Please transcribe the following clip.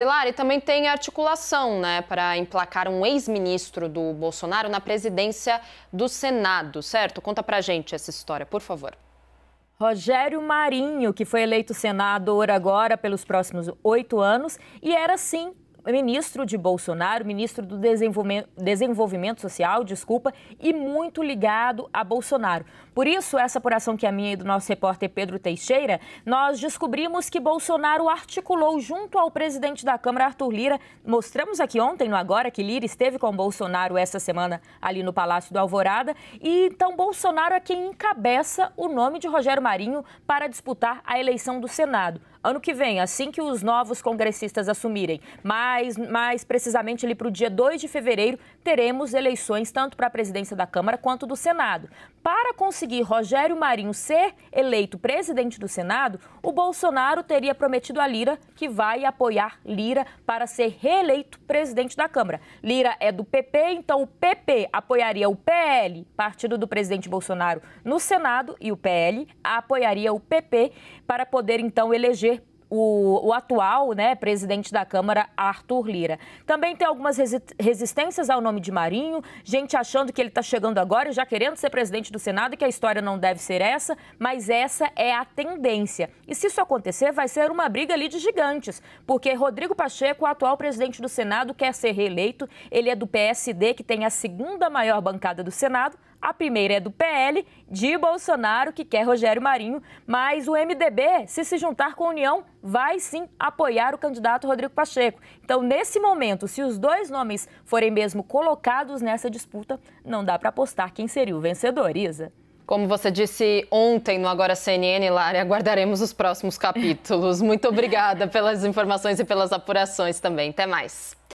Pilar, e também tem articulação né, para emplacar um ex-ministro do Bolsonaro na presidência do Senado, certo? Conta pra gente essa história, por favor. Rogério Marinho, que foi eleito senador agora pelos próximos oito anos e era, sim, ministro de Bolsonaro, ministro do Desenvolvimento, Desenvolvimento Social, desculpa, e muito ligado a Bolsonaro. Por isso, essa apuração que é a minha e do nosso repórter Pedro Teixeira, nós descobrimos que Bolsonaro articulou junto ao presidente da Câmara, Arthur Lira. Mostramos aqui ontem, no Agora, que Lira esteve com Bolsonaro essa semana ali no Palácio do Alvorada. E então, Bolsonaro é quem encabeça o nome de Rogério Marinho para disputar a eleição do Senado. Ano que vem, assim que os novos congressistas assumirem, mas mais precisamente ali para o dia 2 de fevereiro, teremos eleições tanto para a presidência da Câmara quanto do Senado. Para conseguir Rogério Marinho ser eleito presidente do Senado, o Bolsonaro teria prometido a Lira que vai apoiar Lira para ser reeleito presidente da Câmara. Lira é do PP, então o PP apoiaria o PL, partido do presidente Bolsonaro, no Senado e o PL apoiaria o PP para poder então eleger o, o, atual né, presidente da Câmara, Arthur Lira. Também tem algumas resistências ao nome de Marinho, gente achando que ele está chegando agora e já querendo ser presidente do Senado e que a história não deve ser essa, mas essa é a tendência. E se isso acontecer, vai ser uma briga ali de gigantes, porque Rodrigo Pacheco, o atual presidente do Senado, quer ser reeleito, ele é do PSD, que tem a segunda maior bancada do Senado, a primeira é do PL, de Bolsonaro, que quer Rogério Marinho, mas o MDB, se se juntar com a União, vai sim apoiar o candidato Rodrigo Pacheco. Então, nesse momento, se os dois nomes forem mesmo colocados nessa disputa, não dá para apostar quem seria o vencedor, Isa. Como você disse ontem no Agora CNN, Lara, aguardaremos os próximos capítulos. Muito obrigada pelas informações e pelas apurações também. Até mais.